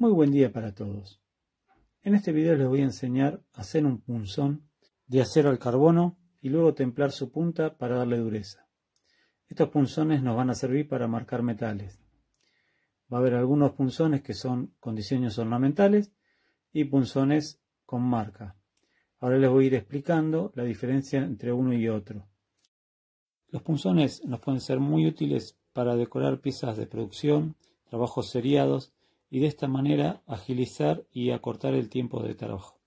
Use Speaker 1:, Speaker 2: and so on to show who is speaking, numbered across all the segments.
Speaker 1: Muy buen día para todos. En este video les voy a enseñar a hacer un punzón de acero al carbono y luego templar su punta para darle dureza. Estos punzones nos van a servir para marcar metales. Va a haber algunos punzones que son con diseños ornamentales y punzones con marca. Ahora les voy a ir explicando la diferencia entre uno y otro. Los punzones nos pueden ser muy útiles para decorar piezas de producción, trabajos seriados, y de esta manera agilizar y acortar el tiempo de trabajo.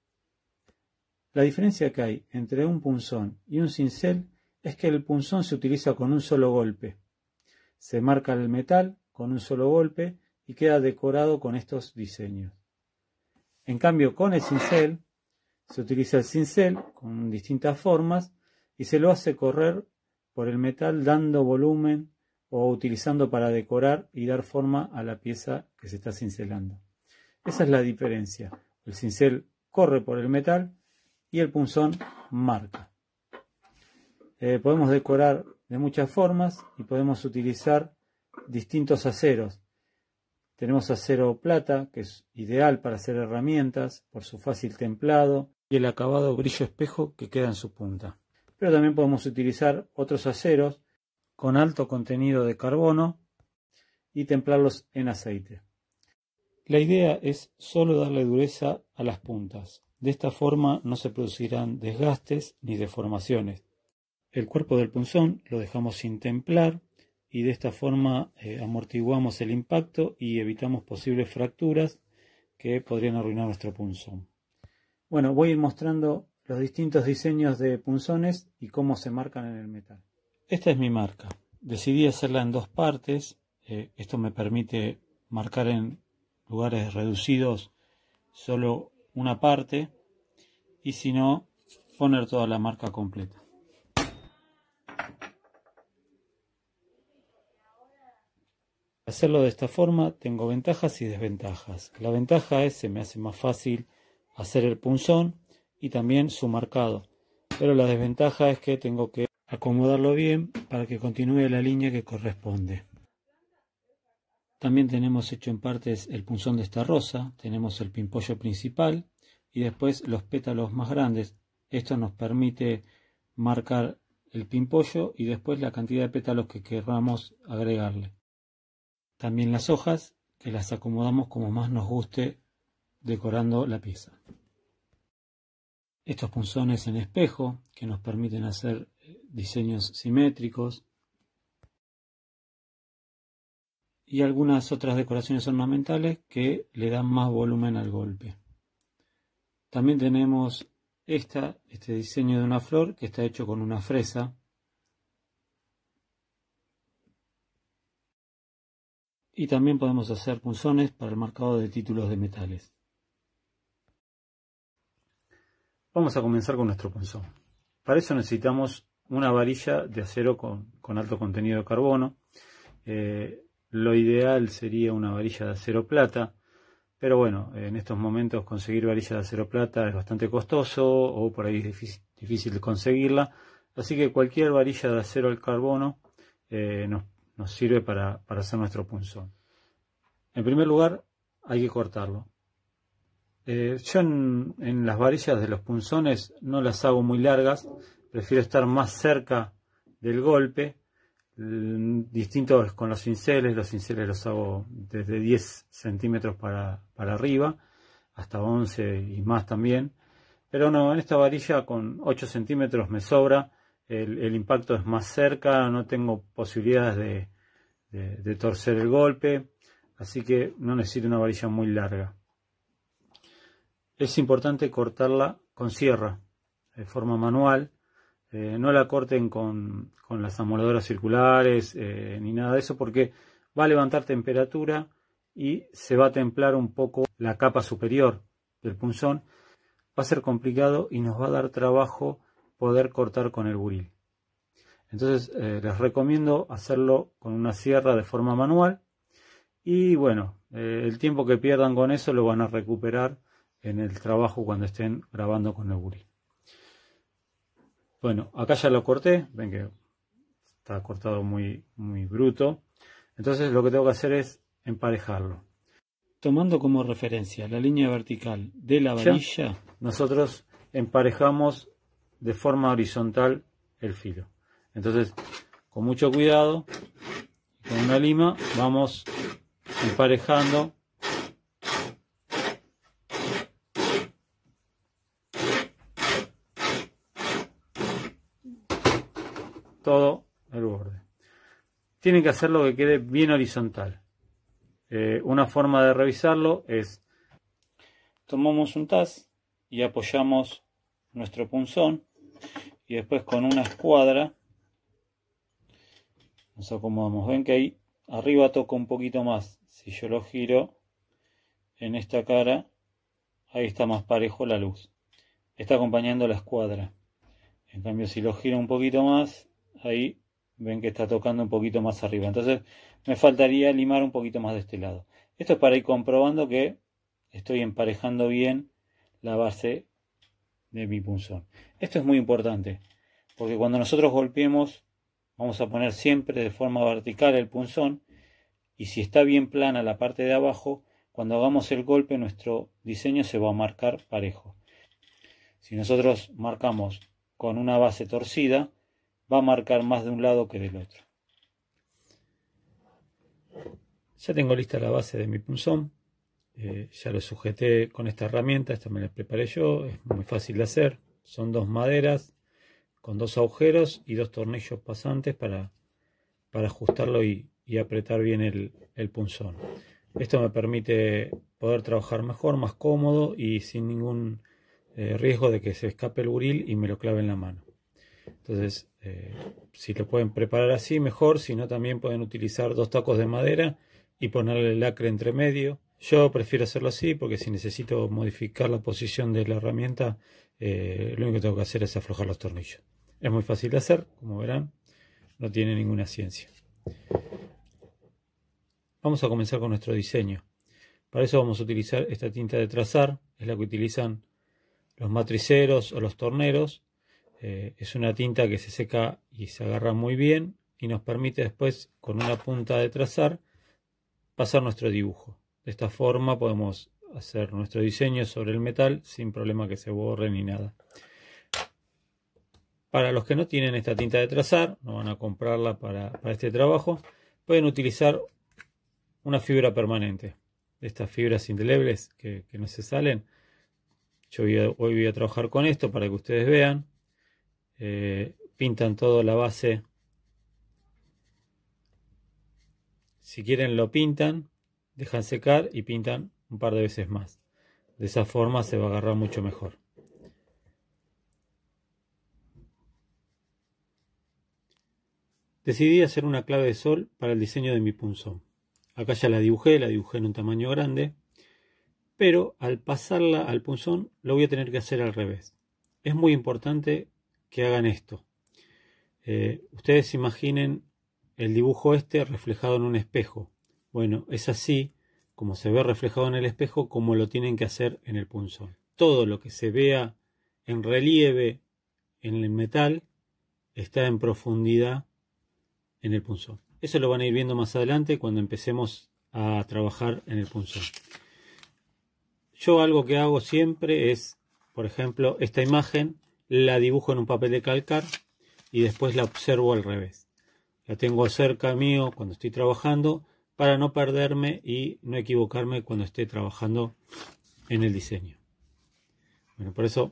Speaker 1: La diferencia que hay entre un punzón y un cincel es que el punzón se utiliza con un solo golpe. Se marca el metal con un solo golpe y queda decorado con estos diseños. En cambio, con el cincel, se utiliza el cincel con distintas formas y se lo hace correr por el metal dando volumen o utilizando para decorar y dar forma a la pieza que se está cincelando. Esa es la diferencia. El cincel corre por el metal y el punzón marca. Eh, podemos decorar de muchas formas y podemos utilizar distintos aceros. Tenemos acero plata, que es ideal para hacer herramientas por su fácil templado y el acabado brillo espejo que queda en su punta. Pero también podemos utilizar otros aceros con alto contenido de carbono y templarlos en aceite. La idea es solo darle dureza a las puntas. De esta forma no se producirán desgastes ni deformaciones. El cuerpo del punzón lo dejamos sin templar y de esta forma eh, amortiguamos el impacto y evitamos posibles fracturas que podrían arruinar nuestro punzón. Bueno, voy a ir mostrando los distintos diseños de punzones y cómo se marcan en el metal. Esta es mi marca. Decidí hacerla en dos partes. Eh, esto me permite marcar en lugares reducidos solo una parte y si no poner toda la marca completa. Hacerlo de esta forma tengo ventajas y desventajas. La ventaja es se me hace más fácil hacer el punzón y también su marcado. Pero la desventaja es que tengo que acomodarlo bien para que continúe la línea que corresponde. También tenemos hecho en partes el punzón de esta rosa, tenemos el pimpollo principal y después los pétalos más grandes. Esto nos permite marcar el pimpollo y después la cantidad de pétalos que queramos agregarle. También las hojas, que las acomodamos como más nos guste decorando la pieza. Estos punzones en espejo, que nos permiten hacer diseños simétricos y algunas otras decoraciones ornamentales que le dan más volumen al golpe. También tenemos esta, este diseño de una flor que está hecho con una fresa. Y también podemos hacer punzones para el marcado de títulos de metales. Vamos a comenzar con nuestro punzón. Para eso necesitamos una varilla de acero con, alto contenido de carbono. Eh, lo ideal sería una varilla de acero plata, pero bueno, en estos momentos conseguir varilla de acero plata es bastante costoso o por ahí es difícil, conseguirla. Así que cualquier varilla de acero al carbono eh, nos, sirve para, hacer nuestro punzón. En primer lugar, hay que cortarlo. Eh, yo en, las varillas de los punzones no las hago muy largas, prefiero estar más cerca del golpe, mm, distinto con los cinceles, los cinceles los hago desde 10 centímetros para, arriba, hasta 11 y más también, pero no, en esta varilla con 8 centímetros me sobra, el, impacto es más cerca, no tengo posibilidades de torcer el golpe, así que no necesito una varilla muy larga. Es importante cortarla con sierra, de forma manual, eh, no la corten con, las amoladoras circulares eh, ni nada de eso porque va a levantar temperatura y se va a templar un poco la capa superior del punzón. Va a ser complicado y nos va a dar trabajo poder cortar con el buril. Entonces eh, les recomiendo hacerlo con una sierra de forma manual y bueno, el tiempo que pierdan con eso lo van a recuperar en el trabajo cuando estén grabando con el buril. Bueno, acá ya lo corté, ven que está cortado muy, muy bruto. Entonces lo que tengo que hacer es emparejarlo. Tomando como referencia la línea vertical de la varilla, nosotros emparejamos de forma horizontal el filo. Entonces, con mucho cuidado, con una lima, vamos emparejando todo el borde. Tienen que hacerlo que quede bien horizontal. Eh, una forma de revisarlo es tomamos un taz y apoyamos nuestro punzón y después con una escuadra nos acomodamos. Ven que ahí arriba toca un poquito más. Si yo lo giro en esta cara, ahí está más parejo la luz. Está acompañando la escuadra. En cambio, si lo giro un poquito más, ahí ven que está tocando un poquito más arriba. Entonces me faltaría limar un poquito más de este lado. Esto es para ir comprobando que estoy emparejando bien la base de mi punzón. Esto es muy importante porque cuando nosotros golpeemos vamos a poner siempre de forma vertical el punzón y si está bien plana la parte de abajo, cuando hagamos el golpe nuestro diseño se va a marcar parejo. Si nosotros marcamos con una base torcida, va a marcar más de un lado que del otro. Ya tengo lista la base de mi punzón. Eh, ya lo sujeté con esta herramienta, esta me la preparé yo, es muy fácil de hacer. Son dos maderas con dos agujeros y dos tornillos pasantes para, para ajustarlo y, apretar bien el, punzón. Esto me permite poder trabajar mejor, más cómodo y sin ningún eh, riesgo de que se escape el buril y me lo clave en la mano. Entonces, eh, si lo pueden preparar así, mejor. Si no, también pueden utilizar dos tacos de madera y ponerle lacre entre medio. Yo prefiero hacerlo así porque si necesito modificar la posición de la herramienta, eh, lo único que tengo que hacer es aflojar los tornillos. Es muy fácil de hacer, como verán, no tiene ninguna ciencia. Vamos a comenzar con nuestro diseño. Para eso vamos a utilizar esta tinta de trazar, es la que utilizan los matriceros o los torneros eh, es una tinta que se seca y se agarra muy bien y nos permite después con una punta de trazar pasar nuestro dibujo. De esta forma podemos hacer nuestro diseño sobre el metal sin problema que se borre ni nada. Para los que no tienen esta tinta de trazar, no van a comprarla para, este trabajo, pueden utilizar una fibra permanente. De estas fibras indelebles que, no se salen. Yo hoy voy a trabajar con esto para que ustedes vean. Eh, pintan toda la base si quieren lo pintan dejan secar y pintan un par de veces más de esa forma se va a agarrar mucho mejor Decidí hacer una clave de sol para el diseño de mi punzón. Acá ya la dibujé, la dibujé en un tamaño grande, pero al pasarla al punzón lo voy a tener que hacer al revés. Es muy importante que hagan esto. Eh, ustedes imaginen el dibujo este reflejado en un espejo. Bueno, es así como se ve reflejado en el espejo, como lo tienen que hacer en el punzón. Todo lo que se vea en relieve en el metal está en profundidad en el punzón. Eso lo van a ir viendo más adelante cuando empecemos a trabajar en el punzón. Yo algo que hago siempre es, por ejemplo, esta imagen la dibujo en un papel de calcar y después la observo al revés. La tengo cerca mío cuando estoy trabajando para no perderme y no equivocarme cuando esté trabajando en el diseño. Bueno, por eso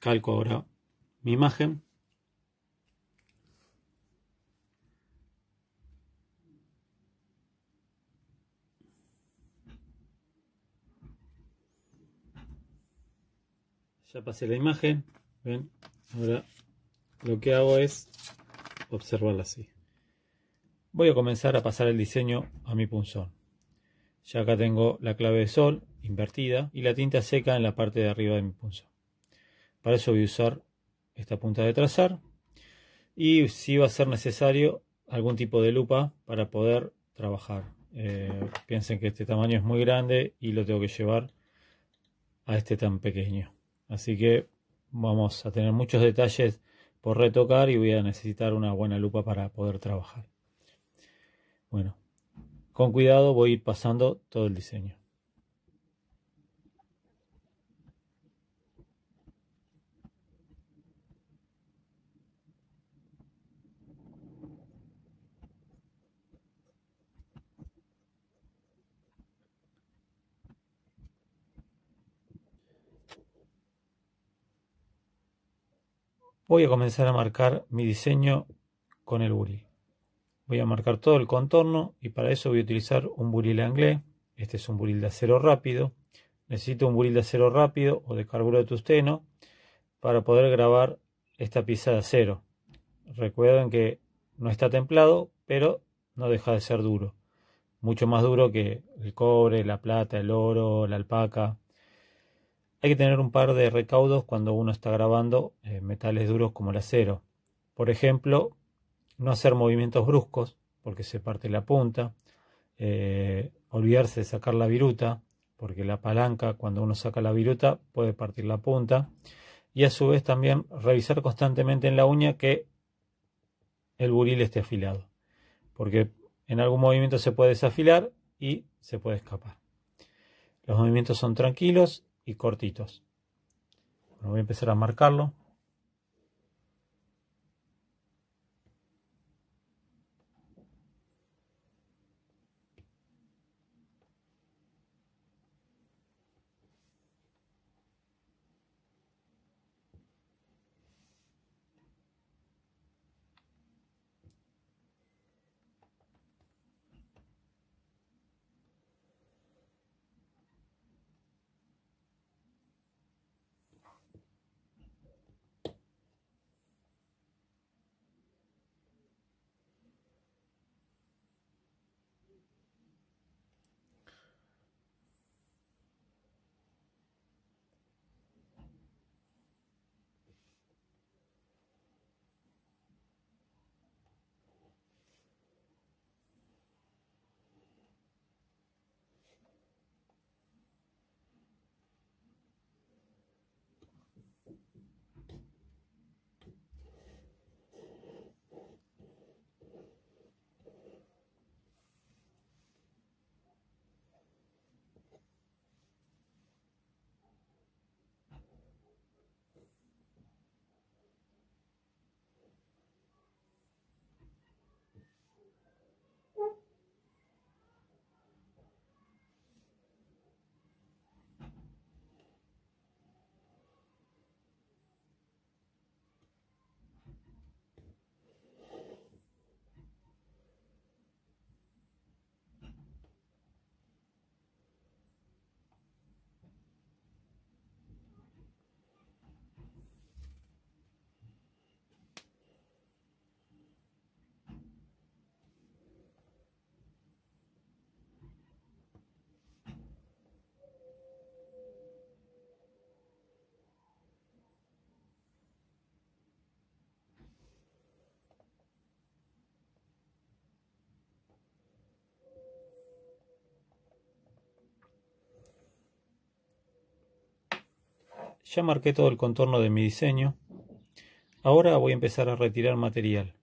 Speaker 1: calco ahora mi imagen. Ya pasé la imagen. ¿Ven? Ahora lo que hago es observarla así. Voy a comenzar a pasar el diseño a mi punzón. Ya acá tengo la clave de sol invertida y la tinta seca en la parte de arriba de mi punzón. Para eso voy a usar esta punta de trazar y si va a ser necesario algún tipo de lupa para poder trabajar. Eh, piensen que este tamaño es muy grande y lo tengo que llevar a este tan pequeño. Así que vamos a tener muchos detalles por retocar y voy a necesitar una buena lupa para poder trabajar. Bueno, con cuidado voy a ir pasando todo el diseño. Voy a comenzar a marcar mi diseño con el buril, Voy a marcar todo el contorno y para eso voy a utilizar un buril anglé Este es un buril de acero rápido. Necesito un buril de acero rápido o de carburo de tusteno para poder grabar esta pieza de acero. Recuerden que no está templado, pero no deja de ser duro. Mucho más duro que el cobre, la plata, el oro, la alpaca. Hay que tener un par de recaudos cuando uno está grabando eh, metales duros como el acero. Por ejemplo, no hacer movimientos bruscos porque se parte la punta, eh, olvidarse de sacar la viruta porque la palanca cuando uno saca la viruta puede partir la punta y a su vez también revisar constantemente en la uña que el buril esté afilado porque en algún movimiento se puede desafilar y se puede escapar. Los movimientos son tranquilos y cortitos. voy a empezar a marcarlo. Ya marqué todo el contorno de mi diseño. Ahora voy a empezar a retirar material.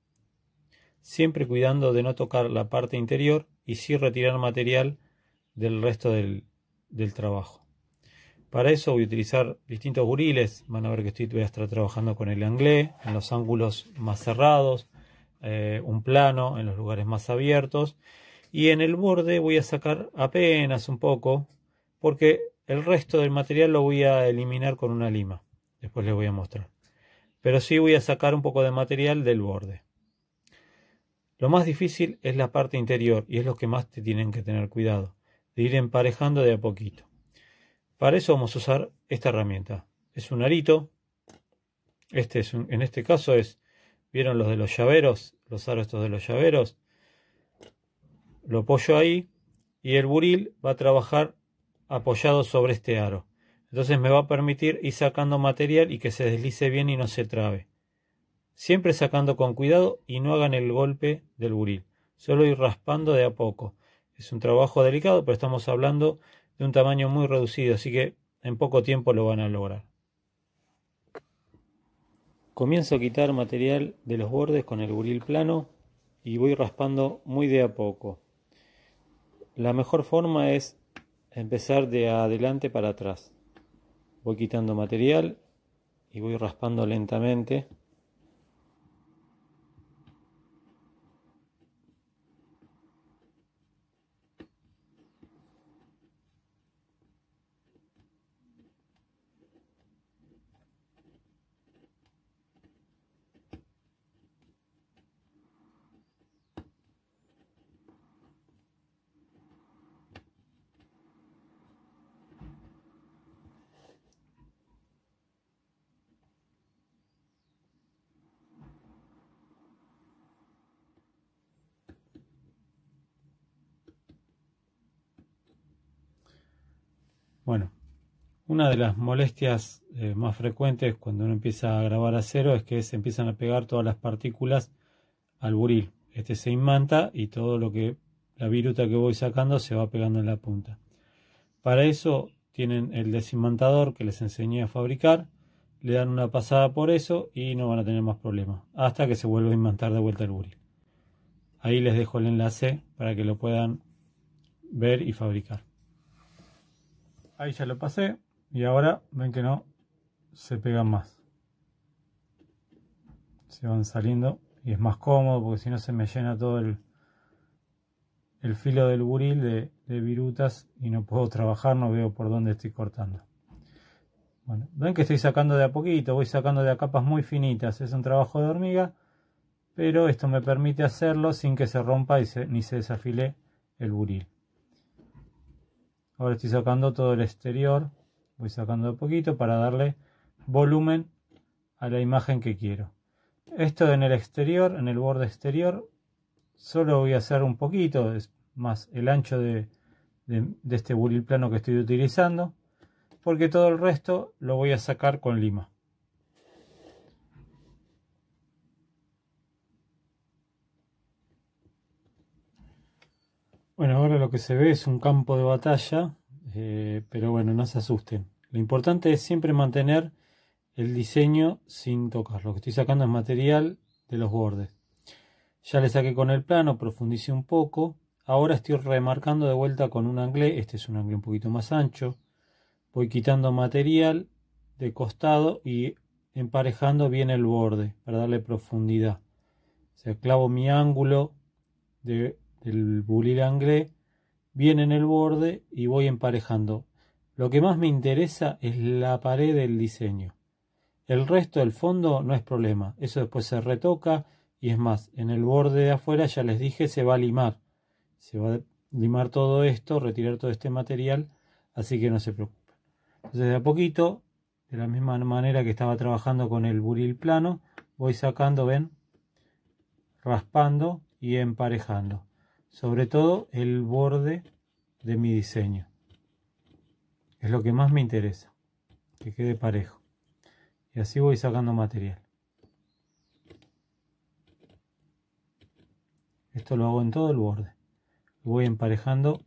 Speaker 1: Siempre cuidando de no tocar la parte interior y sí retirar material del resto del, trabajo. Para eso voy a utilizar distintos buriles. Van a ver que estoy, voy estar trabajando con el anglé, en los ángulos más cerrados, eh, un plano en los lugares más abiertos. Y en el borde voy a sacar apenas un poco, porque el resto del material lo voy a eliminar con una lima. Después les voy a mostrar. Pero sí voy a sacar un poco de material del borde. Lo más difícil es la parte interior y es lo que más te tienen que tener cuidado. De ir emparejando de a poquito. Para eso vamos a usar esta herramienta. Es un arito. Este es en este caso es, vieron los de los llaveros, los aros estos de los llaveros. Lo apoyo ahí y el buril va a trabajar apoyado sobre este aro. Entonces me va a permitir ir sacando material y que se deslice bien y no se trabe. Siempre sacando con cuidado y no hagan el golpe del buril. Solo ir raspando de a poco. Es un trabajo delicado, pero estamos hablando de un tamaño muy reducido, así que en poco tiempo lo van a lograr. Comienzo a quitar material de los bordes con el buril plano y voy raspando muy de a poco. La mejor forma es empezar de adelante para atrás. Voy quitando material y voy raspando lentamente. Una de las molestias eh, más frecuentes cuando uno empieza a grabar a cero es que se empiezan a pegar todas las partículas al buril. Este se inmanta y todo lo que la viruta que voy sacando se va pegando en la punta. Para eso tienen el desinmantador que les enseñé a fabricar, le dan una pasada por eso y no van a tener más problemas hasta que se vuelva a inmantar de vuelta el buril. Ahí les dejo el enlace para que lo puedan ver y fabricar. Ahí ya lo pasé. Y ahora ven que no se pegan más. Se van saliendo y es más cómodo porque si no se me llena todo el, el filo del buril de, virutas y no puedo trabajar, no veo por dónde estoy cortando. Bueno, ven que estoy sacando de a poquito, voy sacando de a capas muy finitas, es un trabajo de hormiga, pero esto me permite hacerlo sin que se rompa y ni se desafile el buril. Ahora estoy sacando todo el exterior voy sacando un poquito para darle volumen a la imagen que quiero esto en el exterior en el borde exterior solo voy a hacer un poquito es más el ancho de, de este buril plano que estoy utilizando porque todo el resto lo voy a sacar con lima bueno ahora lo que se ve es un campo de batalla eh, pero bueno, no se asusten. Lo importante es siempre mantener el diseño sin tocar. Lo que estoy sacando es material de los bordes. Ya le saqué con el plano, profundice un poco. Ahora estoy remarcando de vuelta con un anglé. Este es un anglé un poquito más ancho. Voy quitando material de costado y emparejando bien el borde para darle profundidad. O sea, clavo mi ángulo de, del bulir anglé bien en el borde y voy emparejando. Lo que más me interesa es la pared del diseño. El resto del fondo no es problema, eso después se retoca y es más, en el borde de afuera ya les dije se va a limar. Se va a limar todo esto, retirar todo este material, así que no se preocupen. Desde a poquito, de la misma manera que estaba trabajando con el buril plano, voy sacando, ven, raspando y emparejando sobre todo el borde de mi diseño. Es lo que más me interesa, que quede parejo. Y así voy sacando material. Esto lo hago en todo el borde. Voy emparejando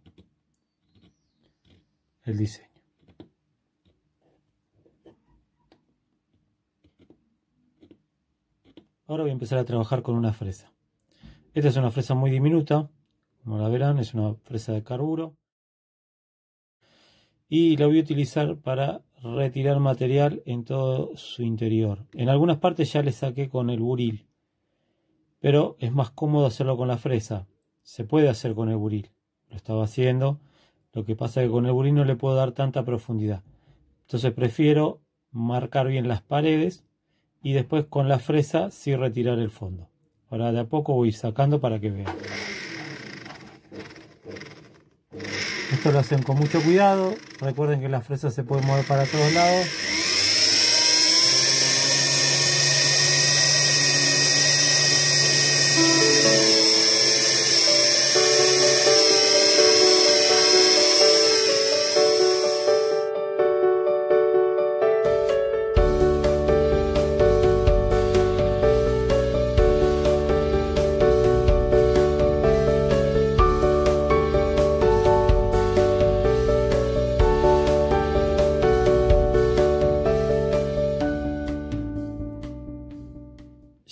Speaker 1: el diseño. Ahora voy a empezar a trabajar con una fresa. Esta es una fresa muy diminuta, como la verán, es una fresa de carburo. Y la voy a utilizar para retirar material en todo su interior. En algunas partes ya le saqué con el buril, pero es más cómodo hacerlo con la fresa. Se puede hacer con el buril, lo estaba haciendo. Lo que pasa es que con el buril no le puedo dar tanta profundidad. Entonces prefiero marcar bien las paredes y después con la fresa sí retirar el fondo. Ahora de a poco voy sacando para que vean. Esto lo hacen con mucho cuidado. Recuerden que las fresas se pueden mover para todos lados.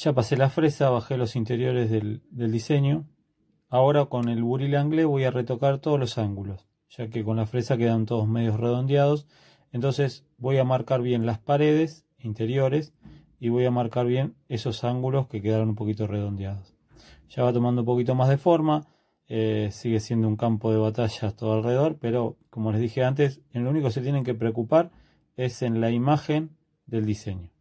Speaker 1: Ya pasé la fresa, bajé los interiores del, diseño. Ahora con el buril angle voy a retocar todos los ángulos, ya que con la fresa quedan todos medios redondeados. Entonces voy a marcar bien las paredes interiores y voy a marcar bien esos ángulos que quedaron un poquito redondeados. Ya va tomando un poquito más de forma, eh, sigue siendo un campo de batallas todo alrededor, pero como les dije antes, en lo único que se tienen que preocupar es en la imagen del diseño.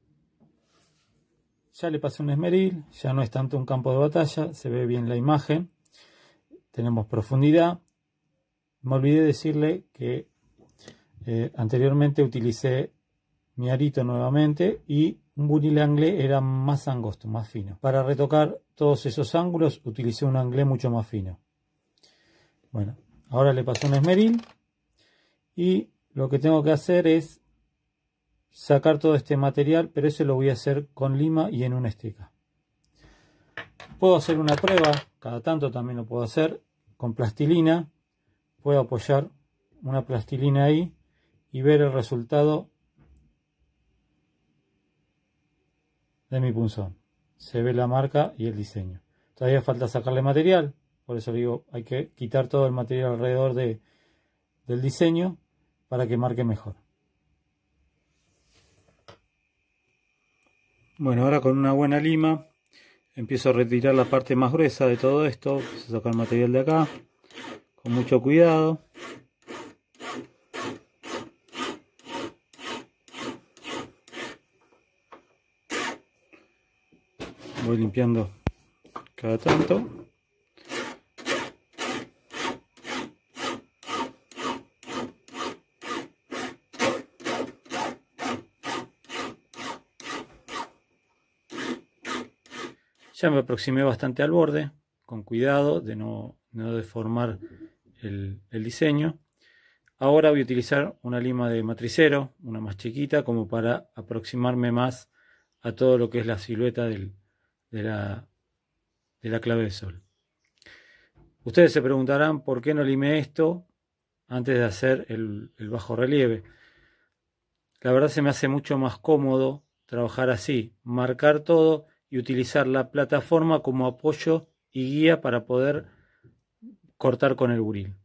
Speaker 1: Ya le pasé un esmeril, ya no es tanto un campo de batalla, se ve bien la imagen. Tenemos profundidad. Me olvidé decirle que eh, anteriormente utilicé mi arito nuevamente y un buril angle era más angosto, más fino. Para retocar todos esos ángulos utilicé un angle mucho más fino. Bueno, ahora le pasé un esmeril y lo que tengo que hacer es sacar todo este material, pero eso lo voy a hacer con lima y en una esteca. Puedo hacer una prueba, cada tanto también lo puedo hacer, con plastilina. Puedo apoyar una plastilina ahí y ver el resultado de mi punzón. Se ve la marca y el diseño. Todavía falta sacarle material, por eso digo, hay que quitar todo el material alrededor de, del diseño para que marque mejor. Bueno, ahora con una buena lima empiezo a retirar la parte más gruesa de todo esto. Se a sacar material de acá con mucho cuidado. Voy limpiando cada tanto. me aproximé bastante al borde, con cuidado de no, deformar el, diseño. Ahora voy a utilizar una lima de matricero, una más chiquita, como para aproximarme más a todo lo que es la silueta de, la, clave de sol. Ustedes se preguntarán por qué no limé esto antes de hacer el, el bajo relieve. La verdad se me hace mucho más cómodo trabajar así, marcar todo y utilizar la plataforma como apoyo y guía para poder cortar con el buril.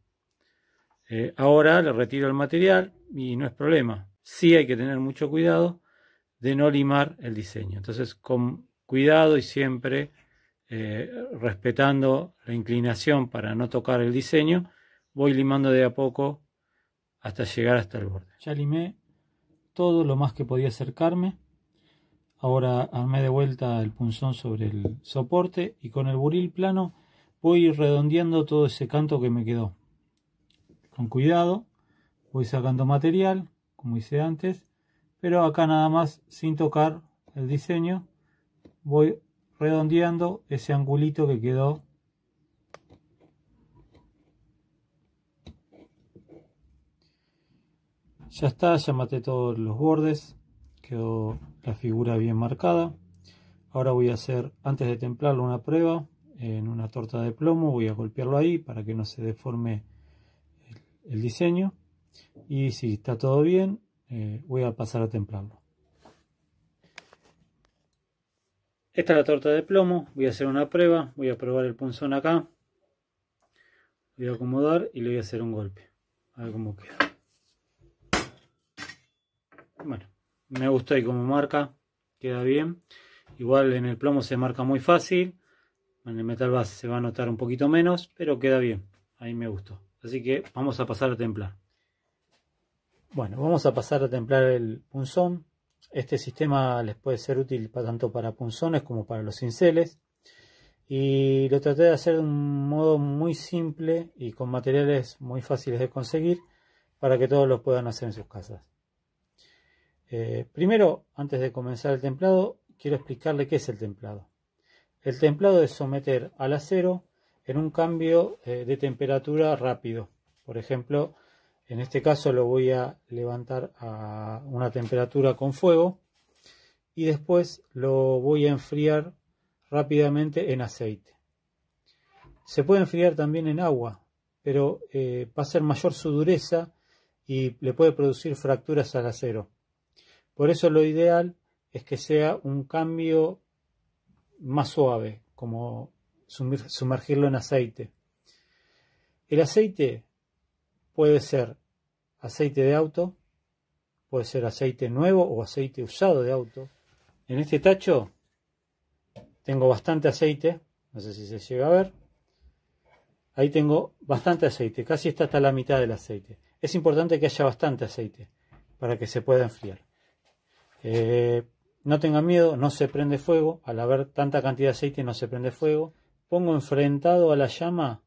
Speaker 1: Eh, ahora le retiro el material y no es problema. Sí hay que tener mucho cuidado de no limar el diseño. Entonces, con cuidado y siempre eh, respetando la inclinación para no tocar el diseño, voy limando de a poco hasta llegar hasta el borde. Ya limé todo lo más que podía acercarme. Ahora armé de vuelta el punzón sobre el soporte y con el buril plano voy redondeando todo ese canto que me quedó. Con cuidado voy sacando material, como hice antes, pero acá nada más sin tocar el diseño voy redondeando ese angulito que quedó ya está, ya maté todos los bordes quedó figura bien marcada. Ahora voy a hacer, antes de templarlo, una prueba en una torta de plomo. Voy a golpearlo ahí para que no se deforme el, diseño. Y si está todo bien, eh, voy a pasar a templarlo. Esta es la torta de plomo. Voy a hacer una prueba. Voy a probar el punzón acá. Voy a acomodar y le voy a hacer un golpe. A ver me gusta y como marca queda bien igual en el plomo se marca muy fácil en el metal base se va a notar un poquito menos pero queda bien ahí me gustó así que vamos a pasar a templar bueno vamos a pasar a templar el punzón este sistema les puede ser útil tanto para punzones como para los cinceles y lo traté de hacer de un modo muy simple y con materiales muy fáciles de conseguir para que todos los puedan hacer en sus casas eh, primero, antes de comenzar el templado, quiero explicarle qué es el templado. El templado es someter al acero en un cambio eh, de temperatura rápido. Por ejemplo, en este caso lo voy a levantar a una temperatura con fuego y después lo voy a enfriar rápidamente en aceite. Se puede enfriar también en agua, pero eh, va a ser mayor su dureza y le puede producir fracturas al acero. Por eso lo ideal es que sea un cambio más suave, como sumergirlo en aceite. El aceite puede ser aceite de auto, puede ser aceite nuevo o aceite usado de auto. En este tacho tengo bastante aceite, no sé si se llega a ver. Ahí tengo bastante aceite, casi está hasta la mitad del aceite. Es importante que haya bastante aceite para que se pueda enfriar. Eh, no tengan miedo, no se prende fuego. Al haber tanta cantidad de aceite no se prende fuego. Pongo enfrentado a la llama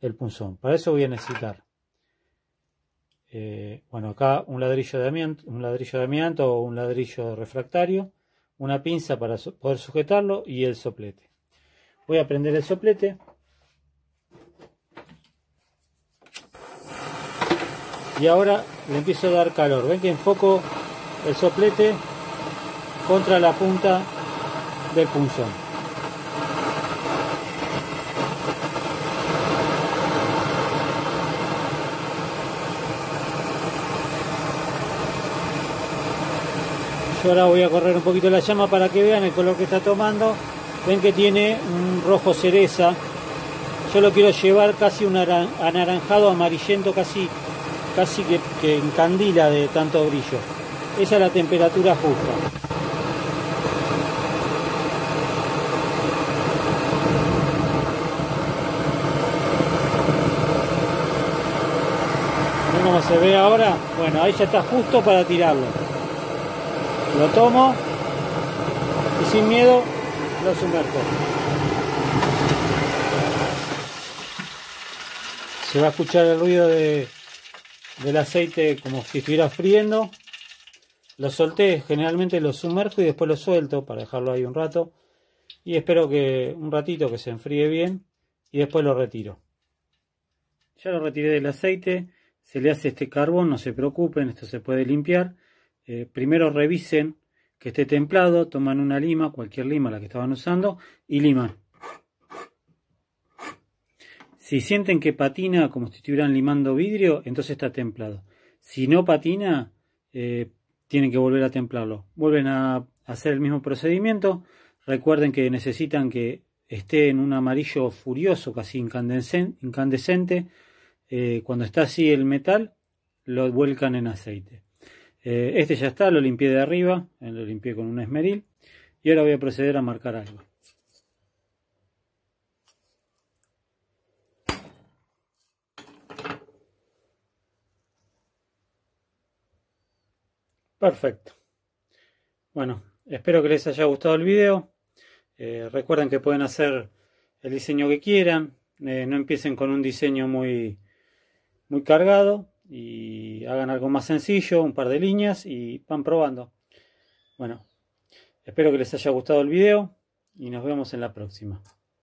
Speaker 1: el punzón. Para eso voy a necesitar, eh, bueno, acá un ladrillo, de amianto, un ladrillo de amianto o un ladrillo refractario, una pinza para poder sujetarlo y el soplete. Voy a prender el soplete. Y ahora le empiezo a dar calor. Ven que enfoco el soplete contra la punta del punzón. Yo ahora voy a correr un poquito la llama para que vean el color que está tomando. Ven que tiene un rojo cereza. Yo lo quiero llevar casi un anaranjado amarillento, casi, casi que, que encandila de tanto brillo. Esa es la temperatura justa. ¿Ven cómo se ve ahora? Bueno, ahí ya está justo para tirarlo. Lo tomo y sin miedo lo sumerjo. Se va a escuchar el ruido del aceite como si estuviera friendo. Lo solté, generalmente lo sumerjo y después lo suelto para dejarlo ahí un rato. Y espero que un ratito que se enfríe bien y después lo retiro. Ya lo retiré del aceite, se le hace este carbón, no se preocupen, esto se puede limpiar. Eh, primero revisen que esté templado, toman una lima, cualquier lima la que estaban usando, y liman. Si sienten que patina como si estuvieran limando vidrio, entonces está templado. Si no patina, eh, tienen que volver a templarlo. Vuelven a hacer el mismo procedimiento. Recuerden que necesitan que esté en un amarillo furioso, casi incandescente. Eh, cuando está así el metal, lo vuelcan en aceite. Eh, este ya está, lo limpié de arriba, eh, lo limpié con un esmeril. Y ahora voy a proceder a marcar algo. Perfecto. Bueno, espero que les haya gustado el video. Eh, recuerden que pueden hacer el diseño que quieran. Eh, no empiecen con un diseño muy, muy cargado y hagan algo más sencillo, un par de líneas y van probando. Bueno, espero que les haya gustado el video y nos vemos en la próxima.